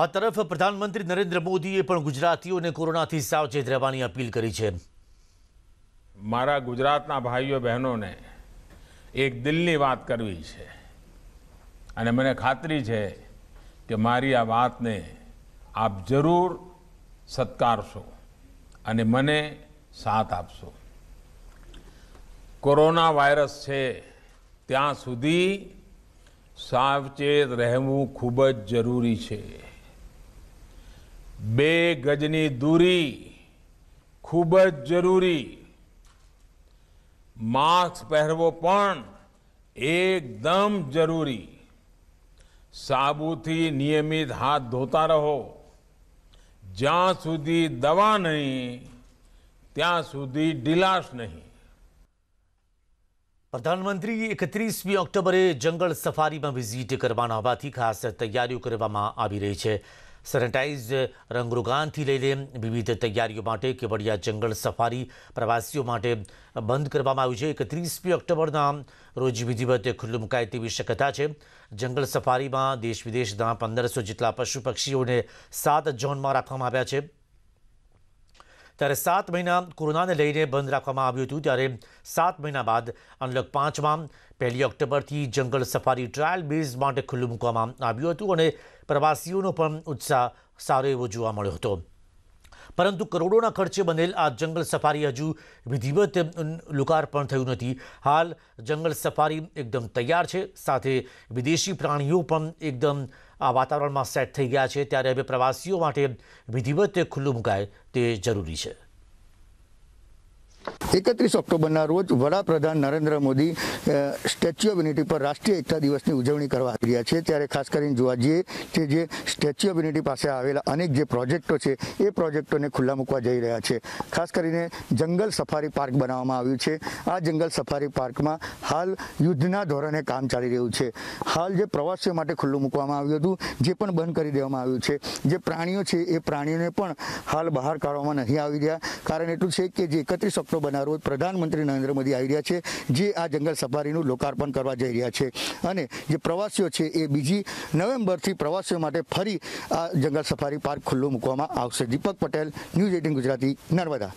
આ તરફ પ્રધાનમંત્રી નરેન્દ્ર મોદીએ પણ ગુજરાતીઓને કોરોનાથી સાવચેત રહેવાની અપીલ કરી છે મારા ગુજરાતના ભાઈઓ બહેનોને એક દિલની વાત કરવી છે અને મને ખાતરી છે કે મારી આ વાતને આપ જરૂર સત્કારશો અને મને સાથ આપશો કોરોના વાયરસ છે ત્યાં સુધી સાવચેત રહેવું ખૂબ જ જરૂરી છે બે ગજની દૂરી ખૂબ જ જરૂરી માસ્ક પહેરવો પણ એકદમ જરૂરી સાબુથી નિયમિત હાથ ધોતા રહો જ્યાં સુધી દવા નહીં ત્યાં સુધી ઢીલાશ નહીં પ્રધાનમંત્રી એકત્રીસમી ઓક્ટોબરે જંગલ સફારીમાં વિઝિટ કરવાના હોવાથી ખાસ તૈયારીઓ કરવામાં આવી રહી છે સેનેટાઇઝ રંગરોગાનથી લઈને વિવિધ તૈયારીઓ માટે કેવડિયા જંગલ સફારી પ્રવાસીઓ માટે બંધ કરવામાં આવ્યું છે એકત્રીસમી ઓક્ટોબરના રોજ વિધિવત ખુલ્લું મુકાય તેવી શક્યતા છે જંગલ સફારીમાં દેશ વિદેશના પંદરસો જેટલા પશુ પક્ષીઓને સાત ઝોનમાં રાખવામાં આવ્યા છે ત્યારે સાત મહિના કોરોનાને લઈને બંધ રાખવામાં આવ્યું હતું ત્યારે સાત મહિના બાદ અનલોક પાંચમાં પહેલી ઓક્ટોબરથી જંગલ સફારી ટ્રાયલ બેઝ માટે ખુલ્લું મૂકવામાં આવ્યું હતું અને પ્રવાસીઓનો પણ ઉત્સાહ સારો એવો જોવા મળ્યો હતો પરંતુ કરોડોના ખર્ચે બનેલ આ જંગલ સફારી હજુ વિધિવત લોકાર્પણ થયું નથી હાલ જંગલ સફારી એકદમ તૈયાર છે સાથે વિદેશી પ્રાણીઓ પણ એકદમ આ વાતાવરણમાં સેટ થઈ ગયા છે ત્યારે હવે પ્રવાસીઓ માટે વિધિવત ખુલ્લું મુકાય તે જરૂરી છે એકત્રીસ ઓક્ટોબરના રોજ વડાપ્રધાન Narendra Modi Statue of Unity પર રાષ્ટ્રીય એકતા દિવસની ઉજવણી કરવા આવી રહ્યા છે ત્યારે ખાસ કરીને જોવા જઈએ કે જે સ્ટેચ્યુ ઓફ યુનિટી પાસે આવેલા અનેક જે પ્રોજેક્ટો છે એ પ્રોજેક્ટોને ખુલ્લા મૂકવા જઈ રહ્યા છે ખાસ કરીને જંગલ સફારી પાર્ક બનાવવામાં આવ્યું છે આ જંગલ સફારી પાર્કમાં હાલ યુદ્ધના ધોરણે કામ ચાલી રહ્યું છે હાલ જે પ્રવાસીઓ માટે ખુલ્લું મૂકવામાં આવ્યું હતું જે પણ બંધ કરી દેવામાં આવ્યું છે જે પ્રાણીઓ છે એ પ્રાણીઓને પણ હાલ બહાર કાઢવામાં નહીં આવી રહ્યા કારણ એટલું છે કે જે એકત્રીસ ઓક્ટોબર આપનો બનારો પ્રધાનમંત્રી નરેન્દ્ર મોદી આવી રહ્યા છે જે આ જંગલ સફારીનું લોકાર્પણ કરવા જઈ રહ્યા છે અને જે પ્રવાસીઓ છે એ બીજી નવેમ્બરથી પ્રવાસીઓ માટે ફરી આ જંગલ સફારી પાર્ક ખુલ્લો મૂકવામાં આવશે દીપક પટેલ ન્યૂઝ એટીન ગુજરાતી નર્મદા